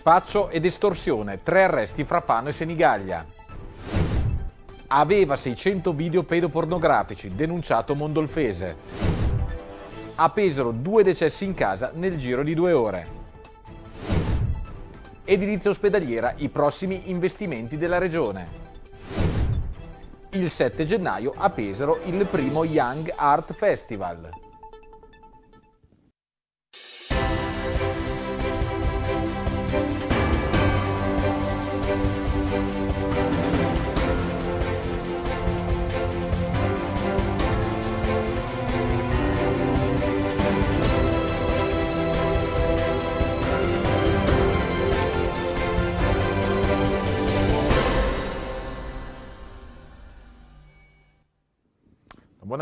spaccio e estorsione, tre arresti fra Fano e Senigallia. Aveva 600 video pedopornografici, denunciato Mondolfese. A Pesaro due decessi in casa nel giro di due ore. Edilizia ospedaliera, i prossimi investimenti della regione. Il 7 gennaio a Pesaro il primo Young Art Festival.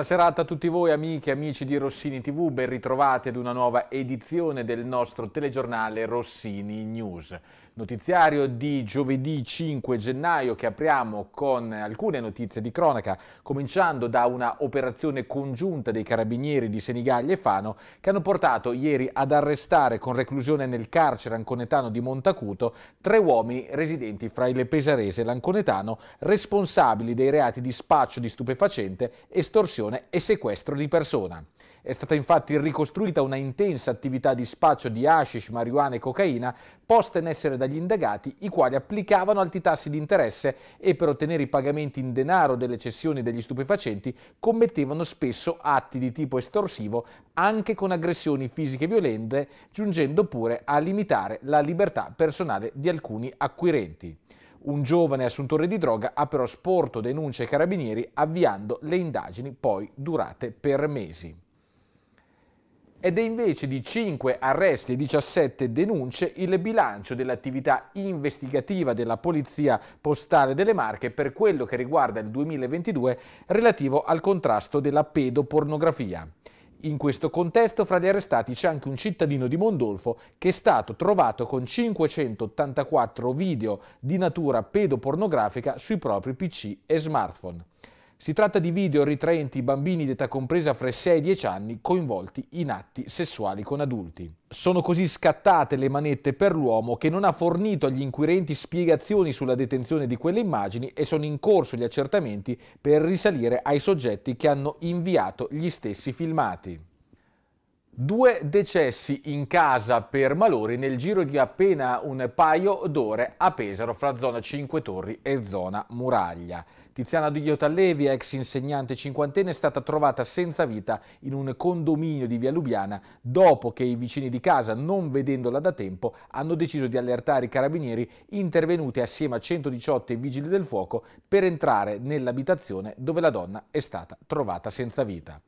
Buona serata a tutti voi amiche e amici di Rossini TV, ben ritrovati ad una nuova edizione del nostro telegiornale Rossini News notiziario di giovedì 5 gennaio che apriamo con alcune notizie di cronaca, cominciando da una operazione congiunta dei carabinieri di Senigallia e Fano che hanno portato ieri ad arrestare con reclusione nel carcere anconetano di Montacuto tre uomini residenti fra il Pesarese e l'Anconetano responsabili dei reati di spaccio di stupefacente, estorsione e sequestro di persona. È stata infatti ricostruita una intensa attività di spaccio di hashish, marijuana e cocaina posta in essere dagli indagati, i quali applicavano alti tassi di interesse e per ottenere i pagamenti in denaro delle cessioni degli stupefacenti commettevano spesso atti di tipo estorsivo anche con aggressioni fisiche violente, giungendo pure a limitare la libertà personale di alcuni acquirenti. Un giovane assuntore di droga ha però sporto denunce ai carabinieri avviando le indagini poi durate per mesi ed è invece di 5 arresti e 17 denunce il bilancio dell'attività investigativa della Polizia Postale delle Marche per quello che riguarda il 2022 relativo al contrasto della pedopornografia. In questo contesto fra gli arrestati c'è anche un cittadino di Mondolfo che è stato trovato con 584 video di natura pedopornografica sui propri PC e smartphone. Si tratta di video ritraenti bambini d'età compresa fra i 6 e i 10 anni coinvolti in atti sessuali con adulti. Sono così scattate le manette per l'uomo che non ha fornito agli inquirenti spiegazioni sulla detenzione di quelle immagini e sono in corso gli accertamenti per risalire ai soggetti che hanno inviato gli stessi filmati. Due decessi in casa per malori nel giro di appena un paio d'ore a Pesaro fra zona 5 Torri e zona Muraglia. Tiziana Duglio Tallevi, ex insegnante cinquantenne, è stata trovata senza vita in un condominio di Via Lubiana dopo che i vicini di casa, non vedendola da tempo, hanno deciso di allertare i carabinieri intervenuti assieme a 118 e vigili del fuoco per entrare nell'abitazione dove la donna è stata trovata senza vita.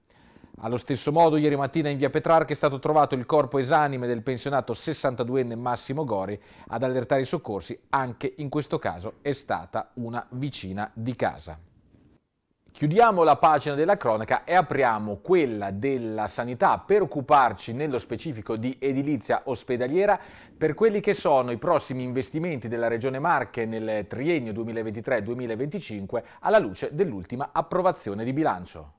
Allo stesso modo, ieri mattina in via Petrarca è stato trovato il corpo esanime del pensionato 62enne Massimo Gori. Ad allertare i soccorsi, anche in questo caso, è stata una vicina di casa. Chiudiamo la pagina della cronaca e apriamo quella della sanità per occuparci nello specifico di edilizia ospedaliera per quelli che sono i prossimi investimenti della Regione Marche nel triennio 2023-2025 alla luce dell'ultima approvazione di bilancio.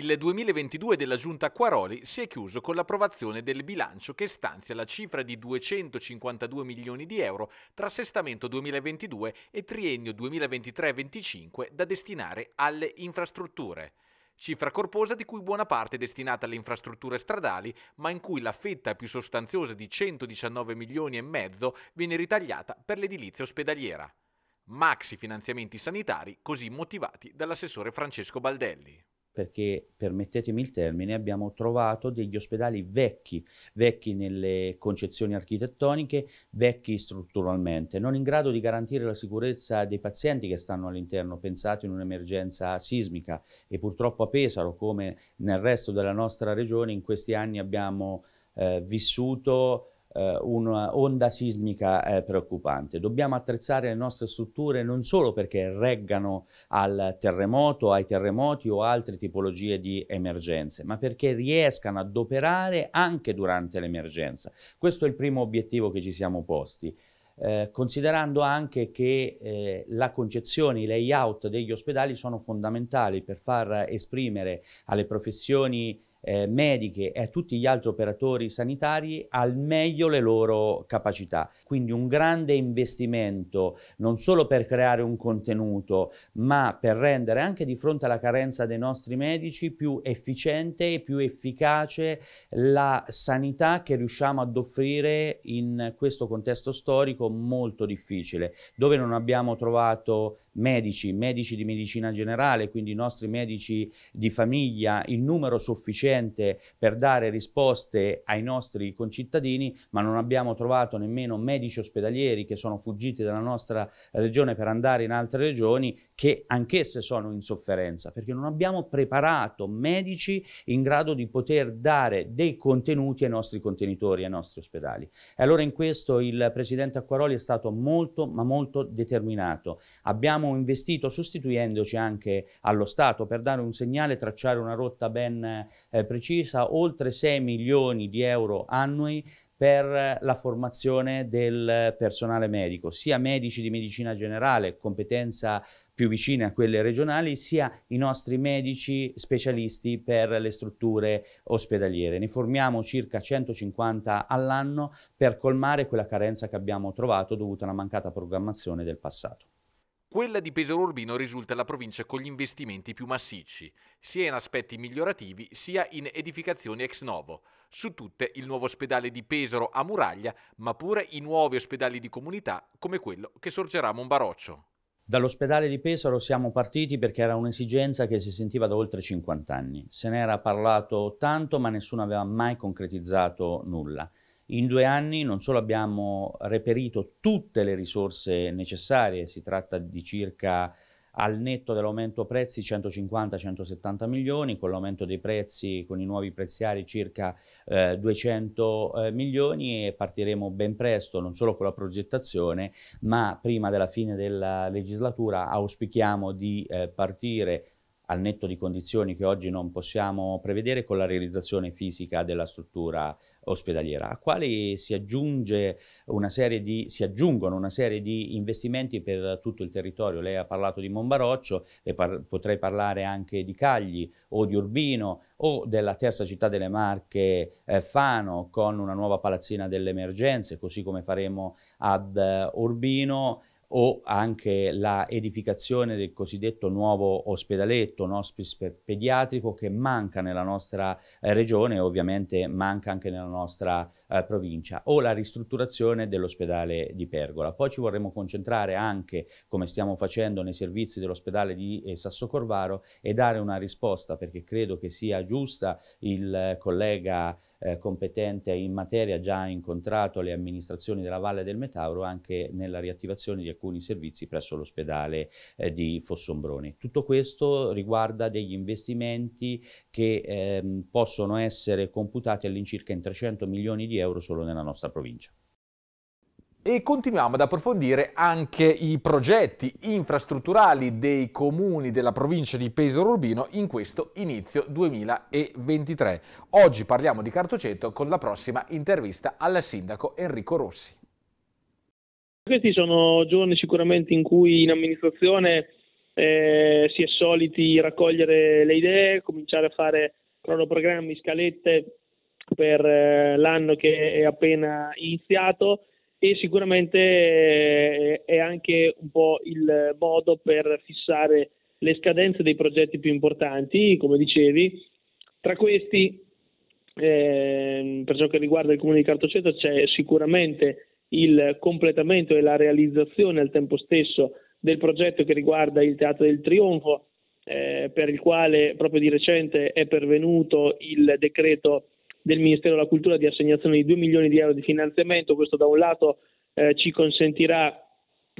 Il 2022 della Giunta Quaroli si è chiuso con l'approvazione del bilancio che stanzia la cifra di 252 milioni di euro tra assestamento 2022 e triennio 2023-25 da destinare alle infrastrutture. Cifra corposa di cui buona parte è destinata alle infrastrutture stradali, ma in cui la fetta più sostanziosa di 119 milioni e mezzo viene ritagliata per l'edilizia ospedaliera. Maxi finanziamenti sanitari così motivati dall'assessore Francesco Baldelli perché, permettetemi il termine, abbiamo trovato degli ospedali vecchi, vecchi nelle concezioni architettoniche, vecchi strutturalmente, non in grado di garantire la sicurezza dei pazienti che stanno all'interno, pensate in un'emergenza sismica e purtroppo a Pesaro, come nel resto della nostra regione, in questi anni abbiamo eh, vissuto eh, un'onda sismica eh, preoccupante. Dobbiamo attrezzare le nostre strutture non solo perché reggano al terremoto, ai terremoti o altre tipologie di emergenze, ma perché riescano ad operare anche durante l'emergenza. Questo è il primo obiettivo che ci siamo posti. Eh, considerando anche che eh, la concezione, i layout degli ospedali sono fondamentali per far esprimere alle professioni eh, mediche e a tutti gli altri operatori sanitari al meglio le loro capacità. Quindi un grande investimento non solo per creare un contenuto, ma per rendere anche di fronte alla carenza dei nostri medici più efficiente e più efficace la sanità che riusciamo ad offrire in questo contesto storico molto difficile, dove non abbiamo trovato medici, medici di medicina generale, quindi i nostri medici di famiglia, il numero sufficiente per dare risposte ai nostri concittadini, ma non abbiamo trovato nemmeno medici ospedalieri che sono fuggiti dalla nostra regione per andare in altre regioni, che anch'esse sono in sofferenza, perché non abbiamo preparato medici in grado di poter dare dei contenuti ai nostri contenitori, ai nostri ospedali. E allora in questo il Presidente Acquaroli è stato molto, ma molto determinato. Abbiamo abbiamo investito sostituendoci anche allo Stato per dare un segnale, tracciare una rotta ben eh, precisa, oltre 6 milioni di euro annui per la formazione del personale medico, sia medici di medicina generale, competenza più vicine a quelle regionali, sia i nostri medici specialisti per le strutture ospedaliere. Ne formiamo circa 150 all'anno per colmare quella carenza che abbiamo trovato dovuta alla mancata programmazione del passato. Quella di Pesaro Urbino risulta la provincia con gli investimenti più massicci, sia in aspetti migliorativi sia in edificazioni ex novo. Su tutte il nuovo ospedale di Pesaro a Muraglia, ma pure i nuovi ospedali di comunità come quello che sorgerà a Monbaroccio. Dall'ospedale di Pesaro siamo partiti perché era un'esigenza che si sentiva da oltre 50 anni. Se ne era parlato tanto, ma nessuno aveva mai concretizzato nulla. In due anni non solo abbiamo reperito tutte le risorse necessarie, si tratta di circa al netto dell'aumento prezzi 150-170 milioni, con l'aumento dei prezzi, con i nuovi preziari circa eh, 200 eh, milioni e partiremo ben presto non solo con la progettazione ma prima della fine della legislatura auspichiamo di eh, partire al netto di condizioni che oggi non possiamo prevedere con la realizzazione fisica della struttura ospedaliera, a quali si, una di, si, aggiungono una serie di investimenti per tutto il territorio. Lei ha parlato di Monbaroccio, par potrei parlare anche di Cagli o di Urbino o della terza città delle Marche eh, Fano con una nuova palazzina delle emergenze, così come faremo ad uh, Urbino o anche la edificazione del cosiddetto nuovo ospedaletto, un hospice pediatrico che manca nella nostra eh, regione e ovviamente manca anche nella nostra eh, provincia, o la ristrutturazione dell'ospedale di Pergola. Poi ci vorremmo concentrare anche, come stiamo facendo nei servizi dell'ospedale di eh, Corvaro, e dare una risposta, perché credo che sia giusta il eh, collega eh, competente in materia già ha incontrato le amministrazioni della Valle del Metauro anche nella riattivazione di alcuni servizi presso l'ospedale eh, di Fossombrone. Tutto questo riguarda degli investimenti che ehm, possono essere computati all'incirca in 300 milioni di euro solo nella nostra provincia e continuiamo ad approfondire anche i progetti infrastrutturali dei comuni della provincia di Pesaro Urbino in questo inizio 2023. Oggi parliamo di Cartoceto con la prossima intervista al sindaco Enrico Rossi. Questi sono giorni sicuramente in cui in amministrazione eh, si è soliti raccogliere le idee, cominciare a fare cronoprogrammi, scalette per eh, l'anno che è appena iniziato e sicuramente eh, è anche un po' il modo per fissare le scadenze dei progetti più importanti, come dicevi. Tra questi, eh, per ciò che riguarda il comune di Cartoceto, c'è sicuramente il completamento e la realizzazione al tempo stesso del progetto che riguarda il Teatro del Trionfo, eh, per il quale proprio di recente è pervenuto il decreto del Ministero della Cultura di assegnazione di 2 milioni di euro di finanziamento. Questo da un lato eh, ci consentirà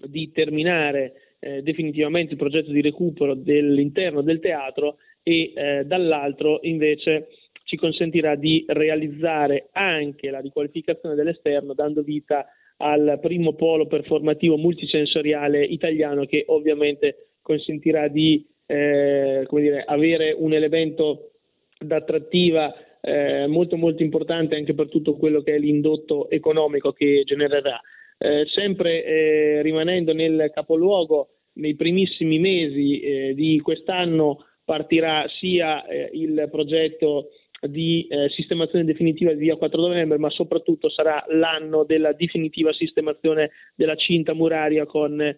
di terminare eh, definitivamente il progetto di recupero dell'interno del teatro e eh, dall'altro invece ci consentirà di realizzare anche la riqualificazione dell'esterno dando vita al primo polo performativo multisensoriale italiano che ovviamente consentirà di eh, dire, avere un elemento d'attrattiva eh, molto molto importante anche per tutto quello che è l'indotto economico che genererà. Eh, sempre eh, rimanendo nel capoluogo, nei primissimi mesi eh, di quest'anno partirà sia eh, il progetto di eh, sistemazione definitiva di via 4 novembre, ma soprattutto sarà l'anno della definitiva sistemazione della cinta muraria con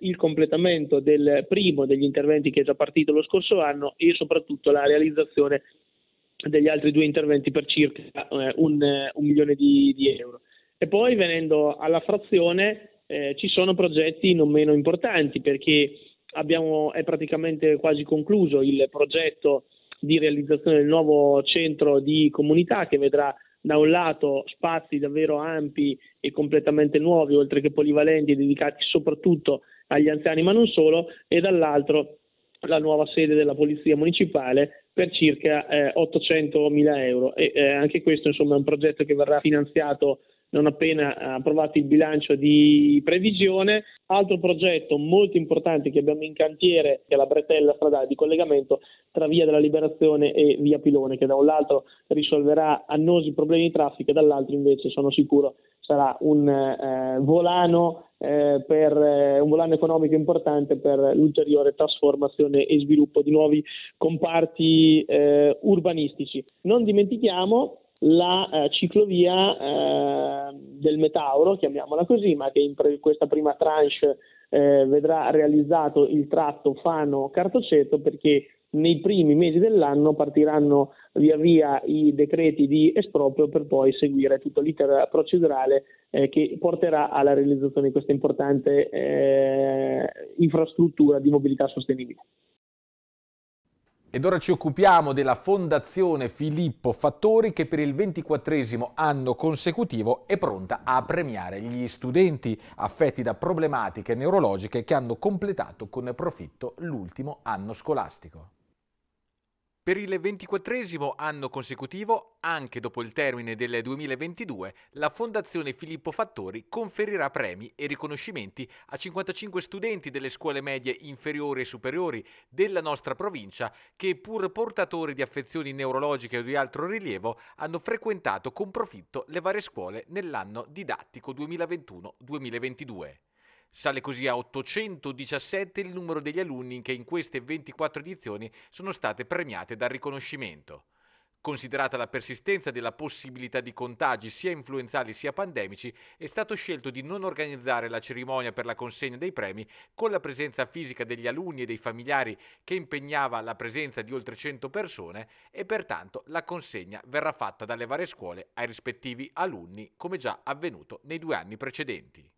il completamento del primo degli interventi che è già partito lo scorso anno e soprattutto la realizzazione degli altri due interventi per circa eh, un, eh, un, milione di, di, euro. E poi venendo alla frazione eh, ci sono progetti non meno importanti perché abbiamo, è praticamente quasi concluso il progetto di realizzazione del nuovo centro di comunità che vedrà da un lato spazi davvero ampi e completamente nuovi, oltre che polivalenti, dedicati soprattutto agli anziani, ma non solo, e dall'altro la nuova sede della Polizia Municipale per circa eh, 800 mila euro e eh, anche questo insomma, è un progetto che verrà finanziato non appena eh, approvato il bilancio di previsione. Altro progetto molto importante che abbiamo in cantiere che è la bretella stradale di collegamento tra Via della Liberazione e Via Pilone, che da un lato risolverà annosi problemi di traffico e dall'altro invece sono sicuro sarà un, eh, volano, eh, per, eh, un volano economico importante per l'ulteriore trasformazione e sviluppo di nuovi comparti urbanistici. Non dimentichiamo la eh, ciclovia eh, del Metauro, chiamiamola così, ma che in pre- questa prima tranche eh, vedrà realizzato il tratto Fano-Cartoceto perché nei primi mesi dell'anno partiranno via via i decreti di esproprio per poi seguire tutto l'iter procedurale eh, che porterà alla realizzazione di questa importante eh, infrastruttura di mobilità sostenibile. Ed ora ci occupiamo della Fondazione Filippo Fattori che per il 24 anno consecutivo è pronta a premiare gli studenti affetti da problematiche neurologiche che hanno completato con profitto l'ultimo anno scolastico. Per il ventiquattresimo anno consecutivo, anche dopo il termine del 2022, la Fondazione Filippo Fattori conferirà premi e riconoscimenti a 55 studenti delle scuole medie inferiori e superiori della nostra provincia che, pur portatori di affezioni neurologiche o di altro rilievo, hanno frequentato con profitto le varie scuole nell'anno didattico 2021-2022. Sale così a 817 il numero degli alunni che in queste 24 edizioni sono state premiate dal riconoscimento. Considerata la persistenza della possibilità di contagi sia influenzali sia pandemici, è stato scelto di non organizzare la cerimonia per la consegna dei premi con la presenza fisica degli alunni e dei familiari che impegnava la presenza di oltre 100 persone e pertanto la consegna verrà fatta dalle varie scuole ai rispettivi alunni come già avvenuto nei due anni precedenti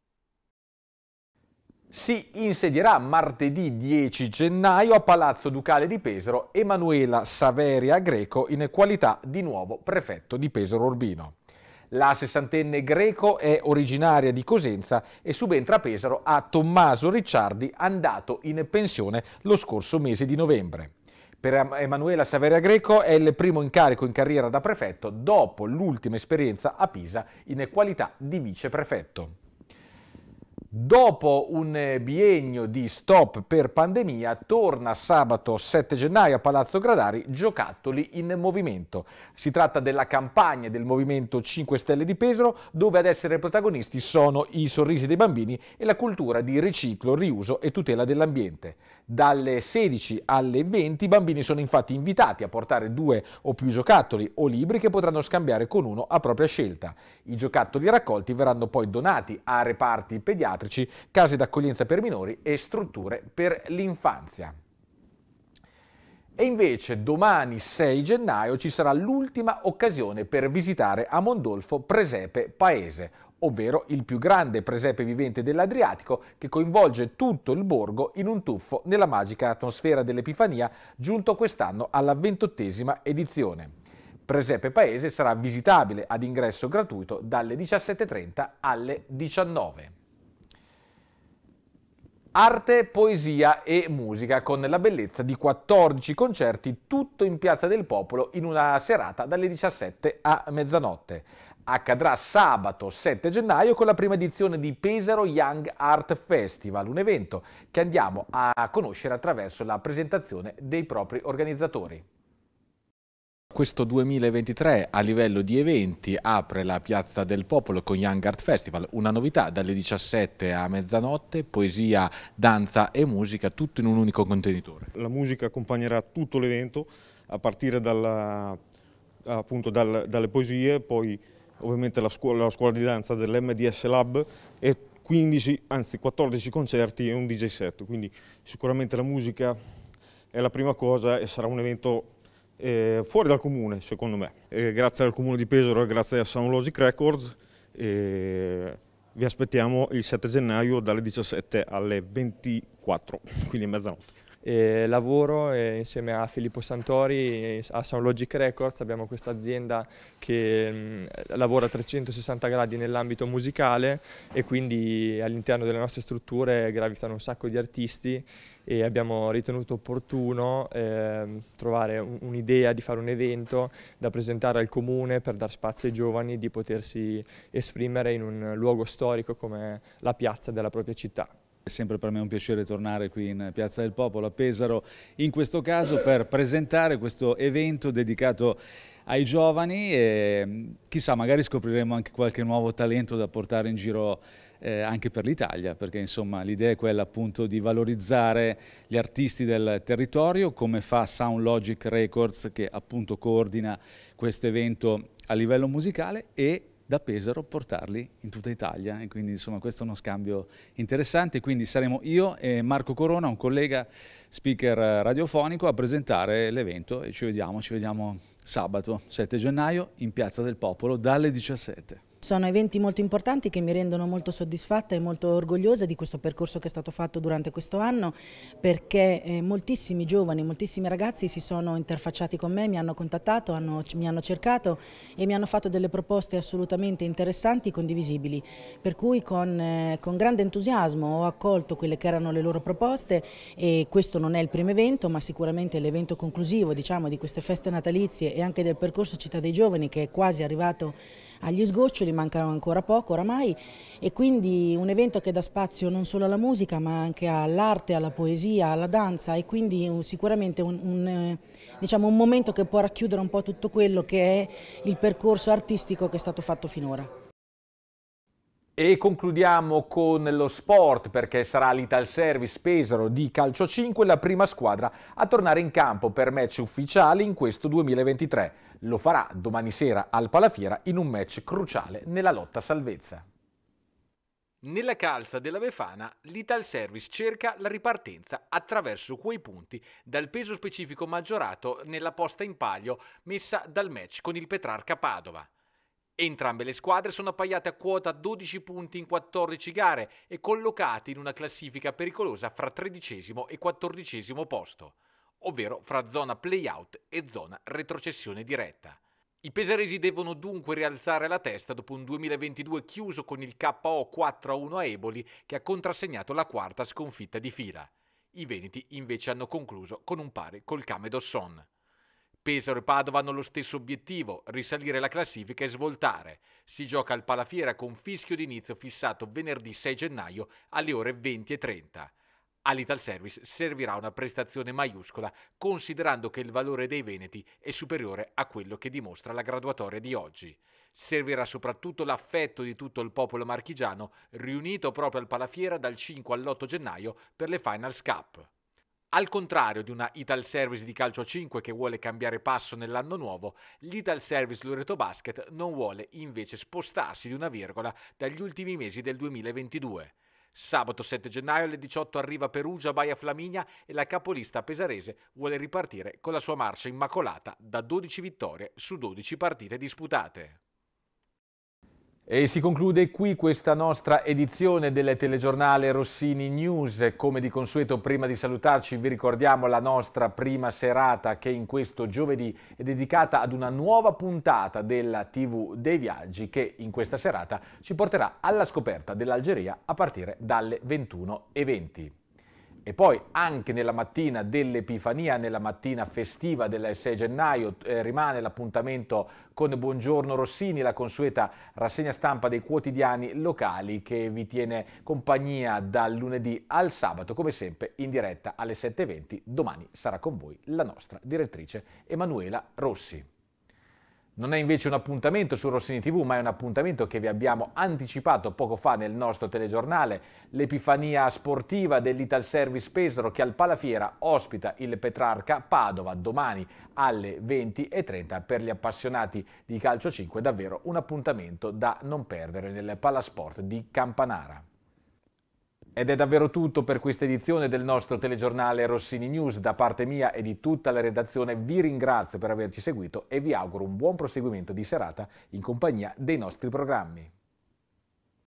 si insedierà martedì 10 gennaio a Palazzo Ducale di Pesaro Emanuela Saveria Greco in qualità di nuovo prefetto di Pesaro Urbino. La sessantenne greco è originaria di Cosenza e subentra a Pesaro a Tommaso Ricciardi andato in pensione lo scorso mese di novembre. Per Emanuela Saveria Greco è il primo incarico in carriera da prefetto dopo l'ultima esperienza a Pisa in qualità di viceprefetto. Dopo un eh, biennio di stop per pandemia, torna sabato 7 gennaio a Palazzo Gradari Giocattoli in Movimento. Si tratta della campagna del Movimento 5 Stelle di Pesaro, dove ad essere protagonisti sono i sorrisi dei bambini e la cultura di riciclo, riuso e tutela dell'ambiente. Dalle 16 alle 20 i bambini sono infatti invitati a portare due o più giocattoli o libri che potranno scambiare con uno a propria scelta. I giocattoli raccolti verranno poi donati a reparti pediatrici, case d'accoglienza per minori e strutture per l'infanzia. E invece domani 6 gennaio ci sarà l'ultima occasione per visitare a Mondolfo Presepe Paese ovvero il più grande presepe vivente dell'Adriatico che coinvolge tutto il borgo in un tuffo nella magica atmosfera dell'Epifania giunto quest'anno alla ventottesima edizione. Presepe Paese sarà visitabile ad ingresso gratuito dalle 17.30 alle 19. Arte, poesia e musica con la bellezza di 14 concerti tutto in Piazza del Popolo in una serata dalle 17 a mezzanotte accadrà sabato 7 gennaio con la prima edizione di Pesaro Young Art Festival, un evento che andiamo a conoscere attraverso la presentazione dei propri organizzatori. Questo 2023 a livello di eventi apre la Piazza del Popolo con Young Art Festival, una novità dalle 17 a mezzanotte, poesia, danza e musica, tutto in un unico contenitore. La musica accompagnerà tutto l'evento a partire dalla, appunto, dal, dalle poesie, poi ovviamente la scuola, la scuola di danza dell'MDS Lab e 15, anzi 14 concerti e un DJ set, quindi sicuramente la musica è la prima cosa e sarà un evento eh, fuori dal comune secondo me. Eh, grazie al comune di Pesaro e grazie a Sound Logic Records eh, vi aspettiamo il 7 gennaio dalle 17 alle 24, quindi a mezzanotte. E lavoro e insieme a Filippo Santori a Soundlogic Records, abbiamo questa azienda che lavora a 360 gradi nell'ambito musicale e quindi all'interno delle nostre strutture gravitano un sacco di artisti e abbiamo ritenuto opportuno eh, trovare un'idea di fare un evento da presentare al comune per dar spazio ai giovani di potersi esprimere in un luogo storico come la piazza della propria città. È sempre per me un piacere tornare qui in Piazza del Popolo a Pesaro, in questo caso per presentare questo evento dedicato ai giovani e mm, chissà magari scopriremo anche qualche nuovo talento da portare in giro eh, anche per l'Italia, perché insomma l'idea è quella appunto di valorizzare gli artisti del territorio, come fa Soundlogic Records che appunto coordina questo evento a livello musicale e da Pesaro portarli in tutta Italia e quindi insomma questo è uno scambio interessante quindi saremo io e Marco Corona un collega speaker radiofonico a presentare l'evento e ci vediamo ci vediamo sabato 7 gennaio in Piazza del Popolo dalle 17 sono eventi molto importanti che mi rendono molto soddisfatta e molto orgogliosa di questo percorso che è stato fatto durante questo anno perché eh, moltissimi giovani, moltissimi ragazzi si sono interfacciati con me, mi hanno contattato, hanno, mi hanno cercato e mi hanno fatto delle proposte assolutamente interessanti e condivisibili. Per cui con, eh, con grande entusiasmo ho accolto quelle che erano le loro proposte e questo non è il primo evento ma sicuramente l'evento conclusivo diciamo, di queste feste natalizie e anche del percorso Città dei Giovani che è quasi arrivato agli sgoccioli mancano ancora poco oramai e quindi un evento che dà spazio non solo alla musica ma anche all'arte, alla poesia, alla danza e quindi sicuramente un, un, eh, diciamo un momento che può racchiudere un po' tutto quello che è il percorso artistico che è stato fatto finora. E concludiamo con lo sport perché sarà l'Ital Service Pesaro di Calcio 5 la prima squadra a tornare in campo per match ufficiali in questo 2023. Lo farà domani sera al Palafiera in un match cruciale nella lotta a salvezza. Nella calza della Befana l'Ital Service cerca la ripartenza attraverso quei punti dal peso specifico maggiorato nella posta in palio messa dal match con il Petrarca Padova. Entrambe le squadre sono appaiate a quota 12 punti in 14 gare e collocate in una classifica pericolosa fra tredicesimo e quattordicesimo posto, ovvero fra zona play-out e zona retrocessione diretta. I pesaresi devono dunque rialzare la testa dopo un 2022 chiuso con il KO 4-1 a Eboli che ha contrassegnato la quarta sconfitta di fila. I veneti invece hanno concluso con un pari col Camedosson. Pesaro e Padova hanno lo stesso obiettivo, risalire la classifica e svoltare. Si gioca al Palafiera con fischio d'inizio fissato venerdì 6 gennaio alle ore 20.30. All'ital Service servirà una prestazione maiuscola, considerando che il valore dei Veneti è superiore a quello che dimostra la graduatoria di oggi. Servirà soprattutto l'affetto di tutto il popolo marchigiano, riunito proprio al Palafiera dal 5 all'8 gennaio per le Finals Cup. Al contrario di una Ital Service di calcio a 5 che vuole cambiare passo nell'anno nuovo, l'Ital Service Loreto Basket non vuole invece spostarsi di una virgola dagli ultimi mesi del 2022. Sabato 7 gennaio alle 18 arriva Perugia Baia Flaminia e la capolista pesarese vuole ripartire con la sua marcia immacolata da 12 vittorie su 12 partite disputate. E si conclude qui questa nostra edizione del telegiornale Rossini News. Come di consueto, prima di salutarci, vi ricordiamo la nostra prima serata che in questo giovedì è dedicata ad una nuova puntata della TV dei Viaggi che in questa serata ci porterà alla scoperta dell'Algeria a partire dalle 21.20 e poi anche nella mattina dell'Epifania, nella mattina festiva del 6 gennaio, eh, rimane l'appuntamento con Buongiorno Rossini, la consueta rassegna stampa dei quotidiani locali che vi tiene compagnia dal lunedì al sabato, come sempre in diretta alle 7.20. Domani sarà con voi la nostra direttrice Emanuela Rossi. Non è invece un appuntamento su Rossini TV, ma è un appuntamento che vi abbiamo anticipato poco fa nel nostro telegiornale, l'epifania sportiva dell'Ital Service Pesaro che al Palafiera ospita il Petrarca Padova domani alle 20.30 per gli appassionati di calcio 5, davvero un appuntamento da non perdere nel Palasport di Campanara. Ed è davvero tutto per questa edizione del nostro telegiornale Rossini News. Da parte mia e di tutta la redazione vi ringrazio per averci seguito e vi auguro un buon proseguimento di serata in compagnia dei nostri programmi.